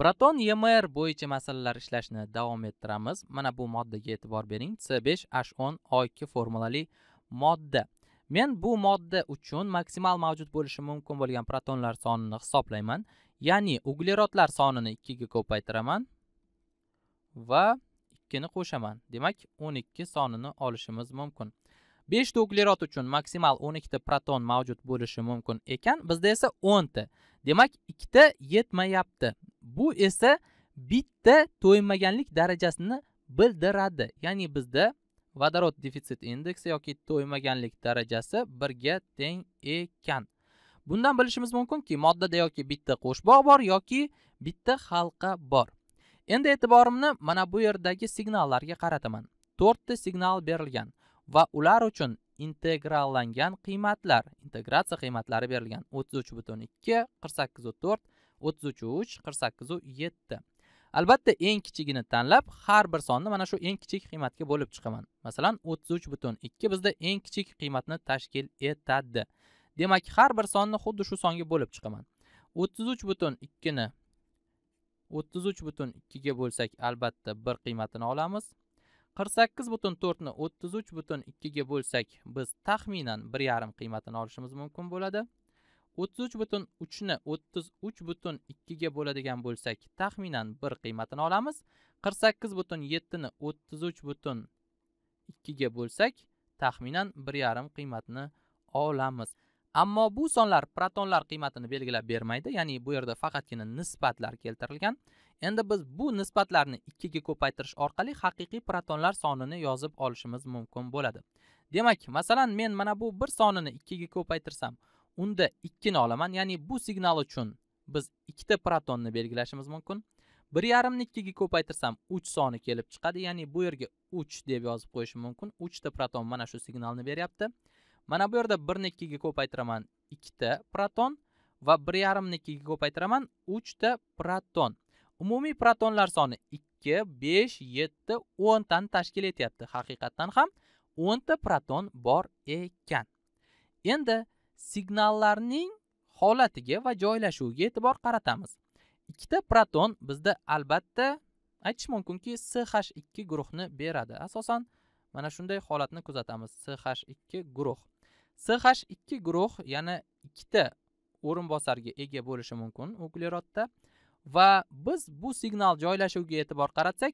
proton yemr bo'yicha masalalar ishlashni davom ettiramiz mana bu moddaga e'tibor bering c besh h o'n o ikki formulali modda men bu modda uchun maksimal mavjud bo'lishi mumkin bo'lgan protonlar sonini hisoblayman ya'ni uglerodlar sonini ikkiga ko'paytiraman va ikkini qo'shaman demak o'n ikki sonini olishimiz mumkin beshta uglerod uchun maksimal o'n ikkita proton mavjud bo'lishi mumkin ekan bizda esa o'nta demak ikkita yetmayapti bu esa bitta to'ymaganlik darajasini bildiradi ya'ni bizda vodorod defitsit indeksi yoki to'ymaganlik darajasi birga teng ekan bundan bilishimiz mumkinki moddada yoki bitta qo'shboq bor yoki bitta halqa bor endi e'tiborimni mana bu yerdagi signallarga qarataman to'rtta signal berilgan va ular uchun integrallangan qiymatlar integratsiya qiymatlari berilgan o'ttiz uch butun ikki qirq sakkizu to'rt o'ttiz uchu uch qirq sakkizu yetti albatta eng kichigini tanlab har bir sonni mana shu eng kichik qiymatga bo'lib chiqaman masalan o'ttiz uch butun ikki bizda eng kichik qiymatni tashkil etadi demak har bir sonni xuddi shu songa bo'lib chiqaman o'ttiz uch butun ikkini o'ttiz uch butun ikkiga bo'lsak albatta bir qiymatini olamiz qirq sakkiz butun to'rtni o'ttiz uch butun ikkiga bo'lsak biz taxminan bir yarim qiymatini olishimiz mumkin bo'ladi 33 uch butun uchni o'ttiz uch butun ikkiga bo'ladigan bo'lsak taxminan 1 qiymatini olamiz 48 sakkiz butun yettini o'ttiz uch butun ikkiga bo'lsak taxminan 1.5 qiymatini olamiz ammo bu sonlar protonlar qiymatini belgilab bermaydi ya'ni bu yerda faqatgina nisbatlar keltirilgan endi biz bu nisbatlarni ga ko'paytirish orqali haqiqiy protonlar sonini yozib olishimiz mumkin bo'ladi demak masalan men mana bu 1 sonini ga ko'paytirsam unda ikkini olaman ya'ni bu signal uchun biz ikkita protonni belgilashimiz mumkin bir yarimni ikkiga ko'paytirsam uch soni kelib chiqadi ya'ni bu yerga uch deb yozib qo'yishim mumkin uchta proton mana shu signalni beryapti mana bu yerda birni ikkiga ko'paytiraman ikkita proton va bir yarimni ikkiga ko'paytiraman uchta proton umumiy protonlar soni ikki besh yetti o'ntani tashkil etyapti haqiqatdan ham o'nta proton bor ekan endi signallarning holatiga va joylashuviga e'tibor qaratamiz ikkita proton bizda albatta aytish mumkinki sh ikki guruhni beradi asosan mana shunday holatni kuzatamiz sh ikki guruh sh ikki guruh yana ikkita o'rinbosarga ega bo'lishi mumkin uglerodda va biz bu signal joylashuviga e'tibor qaratsak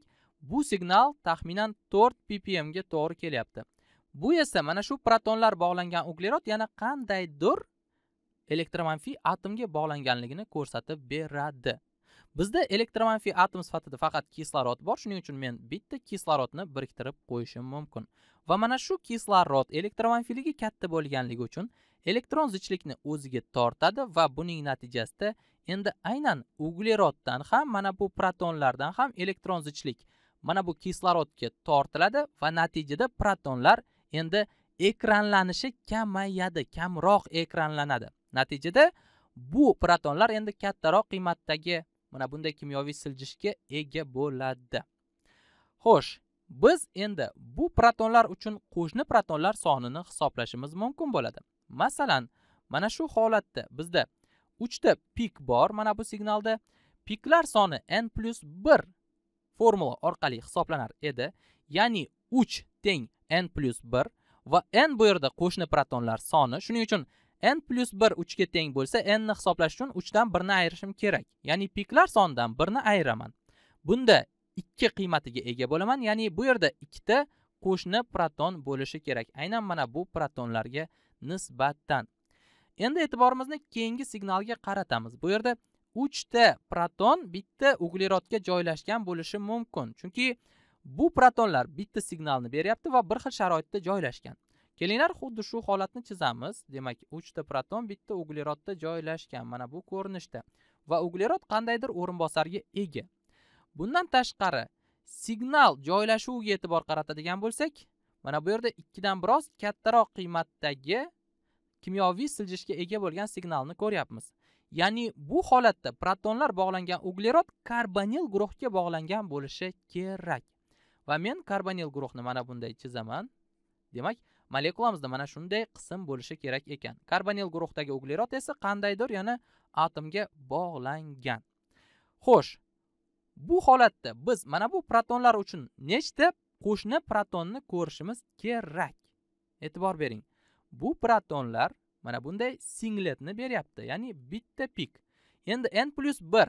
bu signal taxminan 4 ppm ga to'g'ri kelyapti bu esa mana shu protonlar bog'langan uglerod yana qandaydir elektromanfiy atomga bog'langanligini ko'rsatib beradi bizda elektromanfiy atom sifatida faqat kislorod bor shuning uchun men bitta kislorodni biriktirib qo'yishim mumkin va mana shu kislorod elektromanfiyligi katta bo'lganligi uchun elektron zichlikni o'ziga tortadi va buning natijasida endi aynan ugleroddan ham mana bu protonlardan ham elektron zichlik mana bu kislorodga tortiladi va natijada protonlar endi ekranlanishi kamayadi kamroq ekranlanadi natijada bu protonlar endi kattaroq qiymatdagi mana bunday kimyoviy siljishga ega bo'ladi xo'sh biz endi bu protonlar uchun qo'shni protonlar sonini hisoblashimiz mumkin bo'ladi masalan mana shu holatda bizda uchta pik bor mana bu signalda piklar soni n plyus bir formula orqali hisoblanar edi ya'ni uch teng n plus 1 va n bu yerda qo'shni protonlar soni shuning uchun n plyus bir uchga teng bo'lsa n ni hisoblash uchun uchdan birni ayirishim kerak ya'ni piklar sonidan birni ayiraman bunda ikki qiymatiga ega bo'laman ya'ni bu yerda ikkita qo'shni proton bo'lishi kerak aynan mana bu protonlarga nisbatan endi e'tiborimizni keyingi signalga qaratamiz bu yerda uchta proton bitta uglerodga joylashgan bo'lishi mumkin chunki bu protonlar bitta signalni beryapti va bir xil sharoitda joylashgan kelinglar xuddi shu holatni chizamiz demak uchta proton bitta uglerodda joylashgan mana bu ko'rinishda va uglerod qandaydir o'rinbosarga ega bundan tashqari signal joylashuviga e'tibor qaratadigan bo'lsak mana bu yerda ikkidan biroz kattaroq qiymatdagi kimyoviy siljishga ega bo'lgan signalni ko'ryapmiz ya'ni bu holatda protonlar bog'langan uglerod karbonil guruhga bog'langan bo'lishi kerak va men karbonil guruhni mana bunday chizaman demak molekulamizda mana shunday qism bo'lishi kerak ekan karbonil guruhdagi uglerod esa qandaydir yana atomga bog'langan xo'sh bu holatda biz mana bu protonlar uchun nechta qo'shni protonni ko'rishimiz kerak e'tibor bering bu protonlar mana bunday singletni beryapti ya'ni bitta pik endi n plyus bir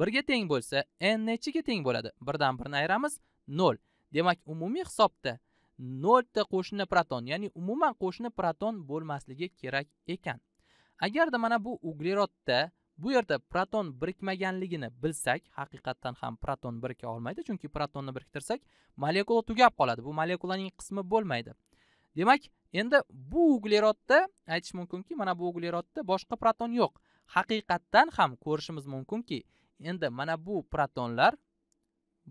birga teng bo'lsa n nechiga teng bo'ladi birdan birni ayiramiz nol demak umumiy hisobda nolta qo'shni proton ya'ni umuman qo'shni proton bo'lmasligi kerak ekan agarda mana bu uglerodda bu yerda proton birikmaganligini bilsak haqiqatdan ham proton birika olmaydi chunki protonni biriktirsak molekula tugab qoladi bu molekulaning qismi bo'lmaydi demak endi bu uglerodda aytish mumkinki mana bu uglerodda boshqa proton yo'q haqiqatdan ham ko'rishimiz mumkinki endi mana bu protonlar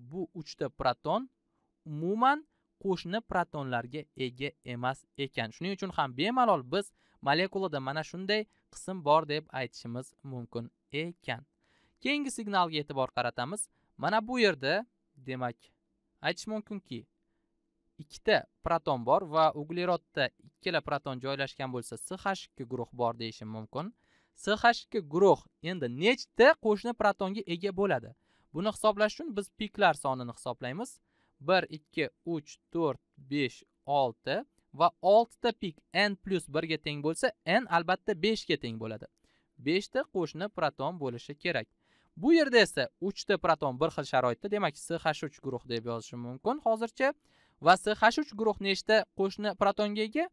bu uchta proton umuman qo'shni protonlarga ega emas ekan shuning uchun ham bemalol biz molekulada mana shunday qism bor deb aytishimiz mumkin ekan keyingi signalga e'tibor qaratamiz mana bu yerda demak aytish mumkinki ikkita proton bor va uglerodda ikkala proton joylashgan bo'lsa ch h guruh bor deyishim mumkin ch h guruh endi nechta qo'shni protonga ega bo'ladi buni hisoblash uchun biz piklar sonini hisoblaymiz 1 2 3 4 5 6 va 6 ta pik n plus 1 ga teng bo'lsa, n albatta 5 ga teng bo'ladi. 5 ta qo'shni proton bo'lishi kerak. Bu yerda esa 3 ta proton bir xil sharoitda, demak CH3 guruh deb yozishim mumkin hozircha va CH3 guruh nechta qo'shni protonga ega?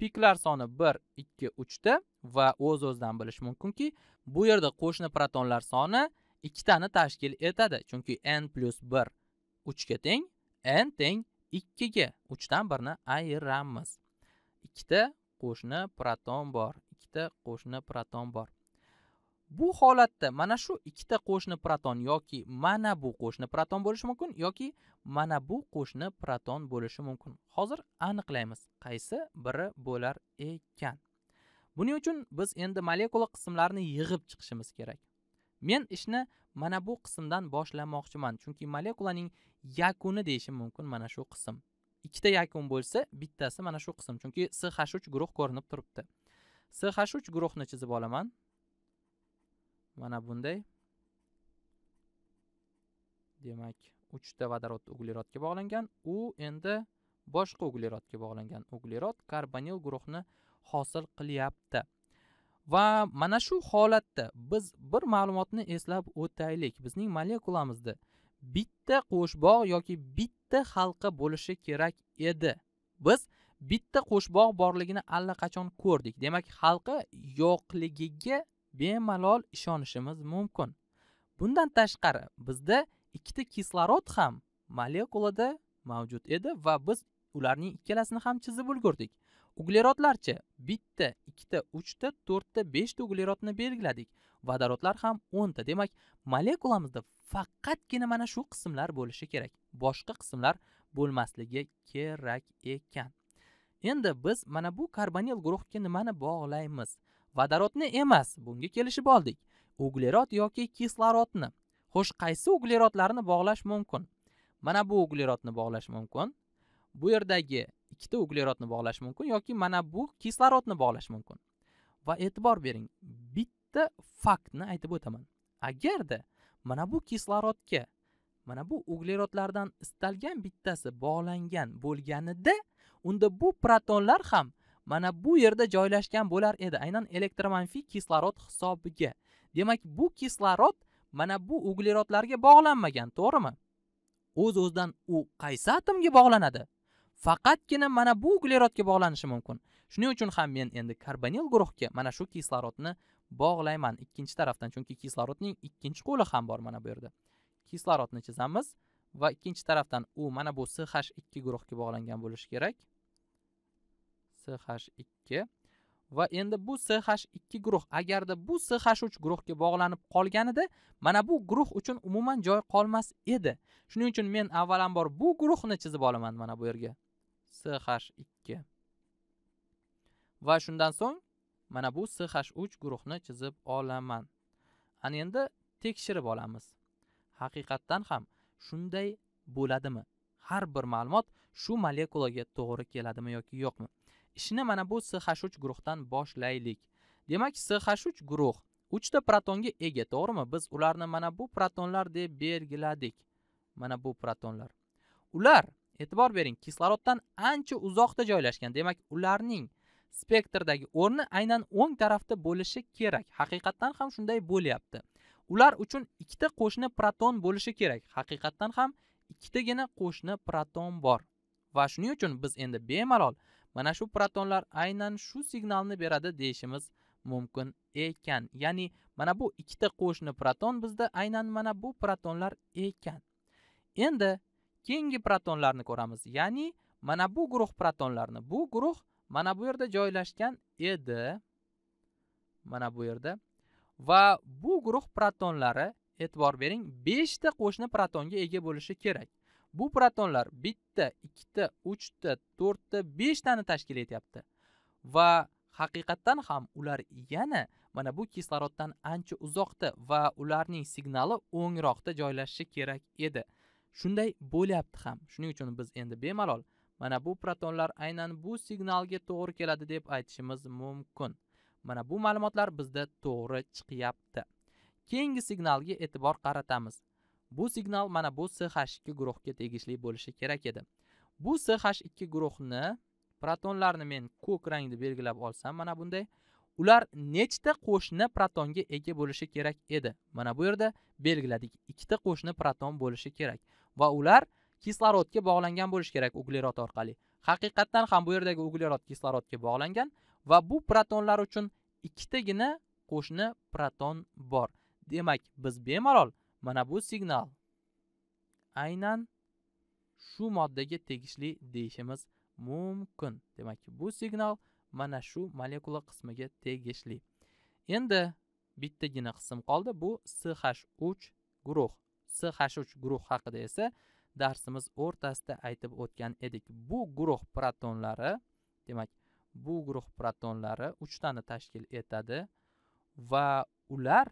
Piklar soni 1 2 3 ta va o'z-o'zidan bilish mumkinki, bu yerda qo'shni protonlar soni 2 tani tashkil etadi, chunki n plus 1 3 ga teng n teng 2 ga 3 dan 1 ni ayiramiz ikkita qo'shni proton bor ikkita qo'shni proton bor bu holatda mana shu ikkita qo'shni proton yoki mana bu qo'shni proton bo'lishi mumkin yoki mana bu qo'shni proton bo'lishi mumkin hozir aniqlaymiz qaysi biri bo'lar ekan buning uchun biz endi molekula qismlarini yig'ib chiqishimiz kerak men ishni mana bu qismdan boshlamoqchiman chunki molekulaning yakuni deyishim mumkin mana shu qism ikkita yakun bo'lsa bittasi mana shu qism chunki sh uch guruh ko'rinib turibdi sh uch guruhni chizib olaman mana bunday demak uchta vodorod uglerodga bog'langan u endi boshqa uglerodga bog'langan uglerod karbonil guruhni hosil qilyapti va mana shu holatda biz bir ma'lumotni eslab o'taylik bizning molekulamizda bitta qo'shboq yoki bitta halqa bo'lishi kerak edi biz bitta qo'shboq borligini allaqachon ko'rdik demak halqa yo'qligiga bemalol ishonishimiz mumkin bundan tashqari bizda ikkita kislorod ham molekulada mavjud edi va biz ularning ikkalasini ham chizib ulgurdik uglerodlarchi bitta ikkita uchta to'rtta beshta uglerodni belgiladik vodorodlar ham o'nta demak molekulamizda faqatgina mana shu qismlar bo'lishi kerak boshqa qismlar bo'lmasligi kerak ekan endi biz mana bu karbonil guruhga nimani bog'laymiz vodorodni emas bunga kelishib oldik uglerod yoki kislorodni xo'sh qaysi uglerodlarni bog'lash mumkin mana bu uglerodni bog'lash mumkin bu yerdagi ikkita uglerodni bog'lash mumkin yoki mana bu kislorodni bog'lash mumkin va e'tibor bering bitta faktni aytib o'taman agarda mana bu kislorodga mana bu uglerodlardan istalgan bittasi bog'langan bo'lganida unda bu protonlar ham mana bu yerda joylashgan bo'lar edi aynan elektromanfiy kislorod hisobiga demak bu kislorod mana bu uglerodlarga bog'lanmagan to'g'rimi o'z o'zidan u qaysi atomga bog'lanadi faqatgina mana bu uglerodga bog'lanishi mumkin shuning uchun ham men endi karbonil guruhga mana shu kislorodni bog'layman ikkinchi tarafdan chunki kislorodning ikkinchi qo'li ham bor mana bu yerda kislorodni chizamiz va ikkinchi tarafdan u mana bu ch ikki guruhga bog'langan bo'lishi kerak ch ikki va endi bu ch ikki guruh agarda bu ch uch guruhga bog'lanib qolganida mana bu guruh uchun umuman joy qolmas edi shuning uchun men avvalambor bu guruhni chizib olaman mana bu yerga SH2 va shundan so'ng mana bu SH3 guruhni chizib olaman ana endi tekshirib olamiz haqiqatdan ham shunday bo'ladimi har bir ma'lumot shu molekulaga to'g'ri keladimi yoki yo'qmi ishni mana bu SH3 guruhdan boshlaylik demak SH3 guruh 3 ta protonga ega to'g'rimi biz ularni mana bu protonlar deb belgiladik mana bu protonlar ular e'tibor bering kisloroddan ancha uzoqda joylashgan demak ularning spektrdagi o'rni aynan o'ng tarafda bo'lishi kerak haqiqatdan ham shunday bo'lyapti ular uchun ikkita qo'shni proton bo'lishi kerak haqiqatdan ham ikkitagina qo'shni proton bor va shuning uchun biz endi bemalol mana shu protonlar aynan shu signalni beradi deyishimiz mumkin ekan ya'ni mana bu ikkita qo'shni proton bizda aynan mana bu protonlar ekan endi keyingi protonlarni ko'ramiz ya'ni mana bu guruh protonlarni bu guruh mana bu yerda joylashgan edi mana bu yerda va bu guruh protonlari e'tibor bering 5 ta qo'shni protonga ega bo'lishi kerak bu protonlar bitta ikkita uchta to'rtta beshtani tashkil etyapti va haqiqatdan ham ular yana mana bu kisloroddan ancha uzoqda va ularning signali o'ngroqda joylashishi kerak edi shunday bo'lyapti ham shuning uchun biz endi bemalol mana bu protonlar aynan bu signalga to'g'ri keladi deb aytishimiz mumkin mana bu ma'lumotlar bizda to'g'ri chiqyapti keyingi signalga e'tibor qaratamiz bu signal mana bu ch2 guruhga tegishli bo'lishi kerak edi bu ch2 guruhni protonlarni men ko'k rangda belgilab olsam mana bunday ular nechta qo'shni protonga ega bo'lishi kerak edi mana bu yerda belgiladik ikkita qo'shni proton bo'lishi kerak va ular kislorodga bog'langan bo'lishi kerak uglerod orqali haqiqatdan ham bu yerdagi uglerod kislorodga bog'langan va bu protonlar uchun ikkitagina qo'shni proton bor demak biz bemalol mana bu signal aynan shu moddaga tegishli deyishimiz mumkin demak bu signal mana shu molekula qismiga tegishli endi bittagina qism qoldi bu ch 3 guruh qarshi guruh haqida esa darsimiz o'rtasida aytib o'tgan edik bu guruh protonlari demak bu guruh protonlari uchtani tashkil etadi va ular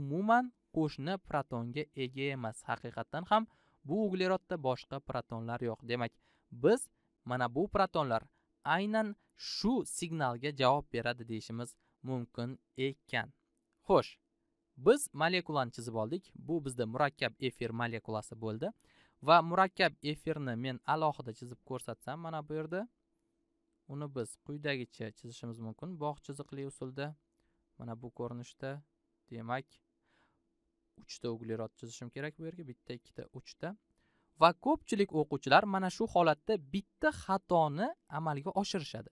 umuman qo'shni protonga ega emas haqiqatdan ham bu uglerodda boshqa protonlar yo'q demak biz mana bu protonlar aynan shu signalga javob beradi deyishimiz mumkin ekan xo'sh biz molekulani chizib oldik bu bizda murakkab efir molekulasi bo'ldi va murakkab efirni men alohida chizib ko'rsatsam mana bu yerda uni biz quyidagicha chizishimiz mumkin bog' chiziqli usulda mana bu ko'rinishda demak uchta uglerod chizishim kerak bu yerga bitta ikkita uchta va ko'pchilik o'quvchilar mana shu holatda bitta xatoni amalga oshirishadi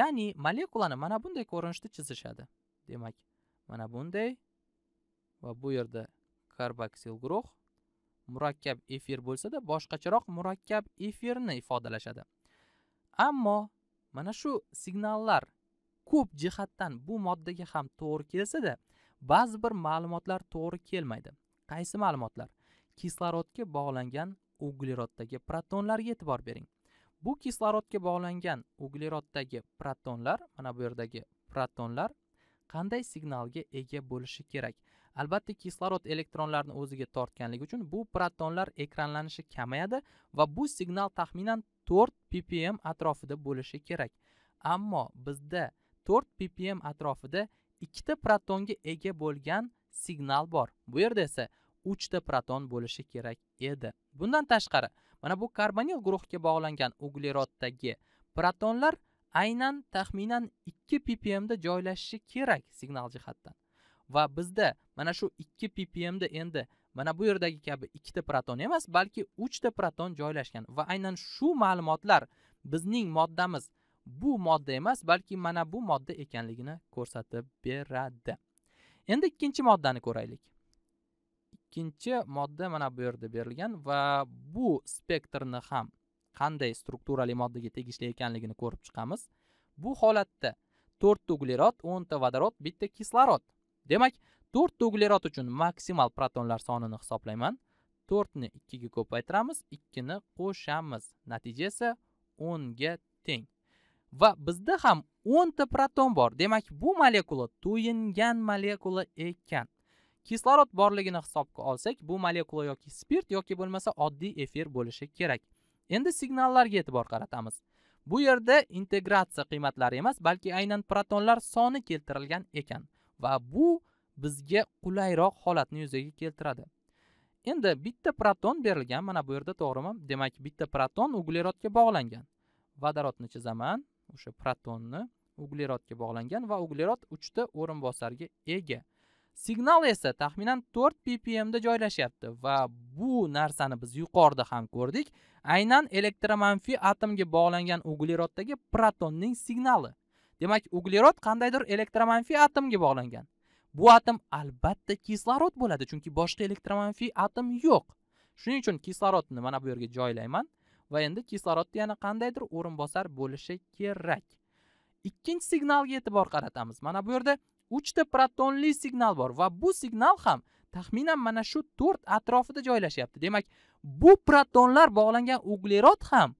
ya'ni molekulani mana bunday ko'rinishda chizishadi demak mana bunday va bu yerda karboksil guruh murakkab efir bo'lsada boshqacharoq murakkab efirni ifodalashadi ammo mana shu signallar ko'p jihatdan bu moddaga ham to'g'ri kelsada ba'zi bir ma'lumotlar to'g'ri kelmaydi qaysi ma'lumotlar kislorodga bog'langan ugleroddagi protonlarga e'tibor bering bu kislorodga bog'langan ugleroddagi protonlar mana bu yerdagi protonlar qanday signalga ega bo'lishi kerak albatta kislorod elektronlarni o'ziga tortganligi uchun bu protonlar ekranlanishi kamayadi va bu signal taxminan 4 ppm atrofida bo'lishi kerak ammo bizda 4 ppm atrofida ikkita protonga ega bo'lgan signal bor bu yerda esa uchta proton bo'lishi kerak edi bundan tashqari mana bu karbonil guruhga bog'langan ugleroddagi protonlar aynan taxminan ppm ppmda joylashishi kerak signal jihatdan va bizda mana shu 2 ppm da endi mana bu yerdagi kabi ikkita proton emas balki 3 ta proton joylashgan va aynan shu ma'lumotlar bizning moddamiz bu modda emas balki mana bu modda ekanligini ko'rsatib beradi endi ikkinchi moddani ko'raylik ikkinchi modda mana bu yerda berilgan va bu spektrni ham qanday strukturali moddaga tegishli ekanligini ko'rib chiqamiz bu holatda 4 ta uglerod 10 ta vodorod 1 ta kislorod demak ta uglerod uchun maksimal protonlar sonini hisoblayman 4 ni 2 ga ko'paytiramiz 2 ni qo'shamiz natija esa 10 ga teng va bizda ham 10 ta proton bor demak bu molekula to'yingan molekula ekan kislorod borligini hisobga olsak bu molekula yoki spirt yoki bo'lmasa oddiy efir bo'lishi kerak endi signallarga e'tibor qaratamiz bu yerda integratsiya qiymatlari emas balki aynan protonlar soni keltirilgan ekan va bu bizga qulayroq holatni yuzaga keltiradi endi bitta proton berilgan mana bu yerda to'g'rimi demak bitta proton uglerodga bog'langan vodorodni chizaman o'sha protonni uglerodga bog'langan va uglerod uchta o'rinbosarga ega signal esa taxminan 4 ppmda joylashyapti va bu narsani biz yuqorida ham ko'rdik aynan elektromanfiy atomga bog'langan ugleroddagi protonning signali demak uglerod qandaydir elektromanfiy atomga bog'langan bu atom albatta kislorod bo'ladi chunki boshqa elektromanfiy atom yo'q shuning uchun kislorodni mana bu yerga joylayman va endi kislorodni yana qandaydir o'rinbosar bo'lishi kerak ikkinchi signalga e'tibor qaratamiz mana bu yerda uchta protonli signal bor va bu signal ham taxminan mana shu to'rt atrofida joylashyapti demak bu protonlar bog'langan uglerod ham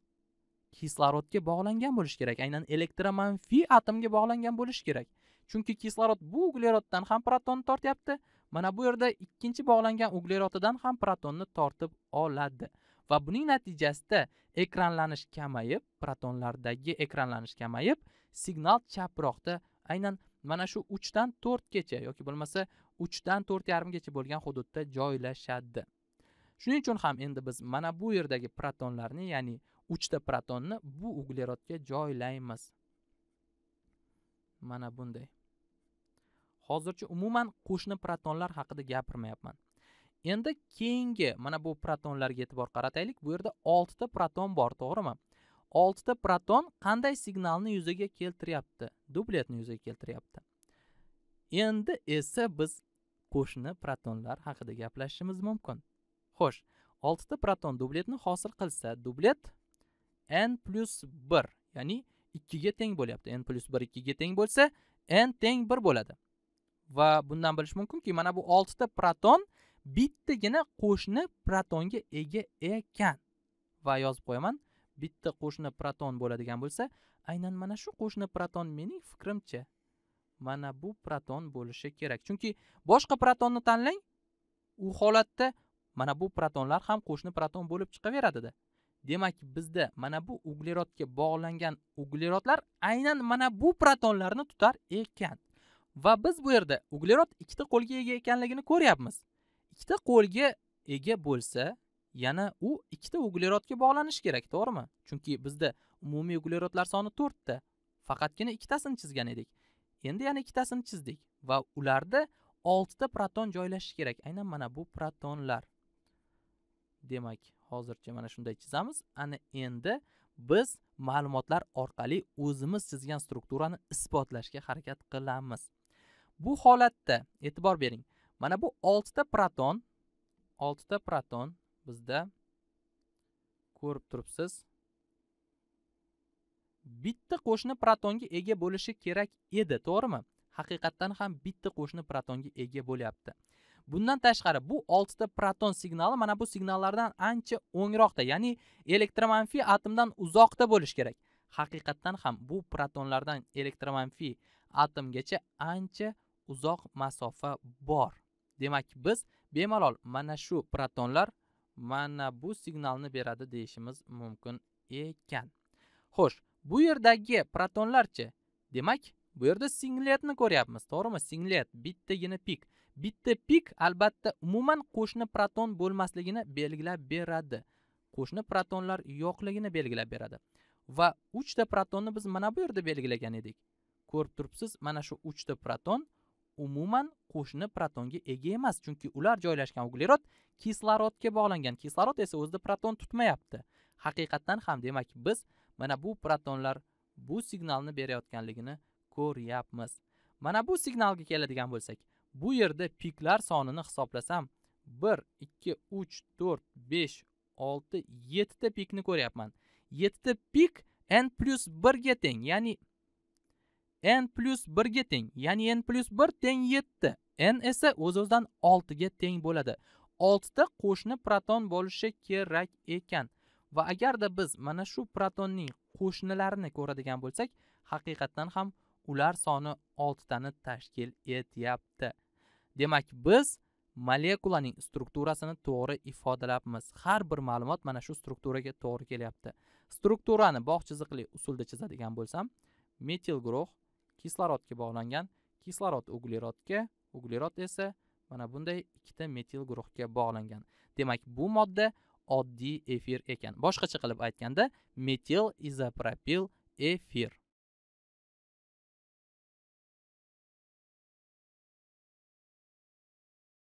kislorodga bog'langan bo'lishi kerak aynan elektromanfiy atomga bog'langan bo'lishi kerak chunki kislorod bu ugleroddan ham protonni tortyapti mana bu yerda ikkinchi bog'langan uglerodidan ham protonni tortib oladi va buning natijasida ekranlanish kamayib protonlardagi ekranlanish kamayib signal chaproqda aynan mana shu uchdan to'rtgacha yoki bo'lmasa uchdan to'rt yarimgacha bo'lgan hududda joylashadi shuning uchun ham endi biz mana bu yerdagi protonlarni ya'ni uchta protonni bu uglerodga joylaymiz mana bunday hozircha umuman qo'shni protonlar haqida gapirmayapman endi keyingi mana bu protonlarga e'tibor qarataylik bu yerda oltita proton bor to'g'rimi oltita proton qanday signalni yuzaga keltiryapti dubletni yuzaga keltiryapti endi esa biz qo'shni protonlar haqida gaplashishimiz mumkin xo'sh oltita proton dubletni hosil qilsa dublet n plus 1 ya'ni ikkiga teng bo'lyapti n 1 2 ikkiga teng bo'lsa n teng 1 bo'ladi va bundan bilish mumkinki mana bu 6 ta proton bittagina qo'shni protonga ega ekan va yozib qo'yaman bitta qo'shni proton bo'ladigan bo'lsa aynan mana shu qo'shni proton mening fikrimcha mana bu proton bo'lishi kerak chunki boshqa protonni tanlang u holatda mana bu protonlar ham qo'shni proton bo'lib chiqaveradida demak bizda mana bu uglerodga bog'langan uglerodlar aynan mana bu protonlarni tutar ekan va biz bu yerda uglerod ikkita qo'lga ega ekanligini ko'ryapmiz ikkita qo'lga ega bo'lsa yana u ikkita uglerodga bog'lanishi kerak to'g'rimi chunki bizda umumiy uglerodlar soni to'rtta faqatgina ikkitasini chizgan edik endi yana ikkitasini chizdik va ularda oltita proton joylashishi kerak aynan mana bu protonlar demak hozircha mana shunday chizamiz ana endi biz ma'lumotlar orqali o'zimiz chizgan strukturani isbotlashga harakat qilamiz bu holatda e'tibor bering mana bu oltita proton oltita proton bizda ko'rib turibsiz bitta qo'shni protonga ega bo'lishi kerak edi to'g'rimi haqiqatdan ham bitta qo'shni protonga ega bo'lyapti bundan tashqari bu oltita proton signali mana bu signallardan ancha o'ngroqda ya'ni elektromanfiy atomdan uzoqda bo'lishi kerak haqiqatdan ham bu protonlardan elektromanfiy atomgacha ancha uzoq masofa bor demak biz bemalol mana shu protonlar mana bu signalni beradi deyishimiz mumkin ekan xo'sh bu yerdagi protonlarchi demak bu yerda singletni ko'ryapmiz to'g'rimi singlet bittagina pik bitta pik albatta umuman qo'shni proton bo'lmasligini belgilab beradi qo'shni protonlar yo'qligini belgilab beradi va uchta protonni biz mana bu yerda belgilagan edik ko'rib turibsiz mana shu uchta proton umuman qo'shni protonga ega emas chunki ular joylashgan uglerod kislorodga bog'langan kislorod esa o'zida proton tutmayapti haqiqatdan ham demak biz mana bu protonlar bu signalni berayotganligini ko'ryapmiz mana bu signalga keladigan bo'lsak bu yerda piklar sonini hisoblasam 1 2 3 4 5 6 7 ta pikni ko'ryapman 7 ta pik n plus 1 ga teng ya'ni n plus 1 ga teng ya'ni n plus 1 teng 7 n esa o'z o'zidan 6 ga teng bo'ladi 6 ta qo'shni proton bo'lishi kerak ekan va agarda biz mana shu protonning qo'shnilarini ko'radigan bo'lsak haqiqatan ham ular soni 6 tani tashkil etyapti demak biz molekulaning strukturasini to'g'ri ifodalabmiz har bir ma'lumot mana shu strukturaga to'g'ri kelyapti strukturani bog' chiziqli usulda chizadigan bo'lsam metil guruh kislorodga bog'langan kislorod uglerodga uglerod esa mana bunday ikkita metil guruhga bog'langan demak bu modda oddiy efir ekan boshqacha qilib aytganda metil izopropil efir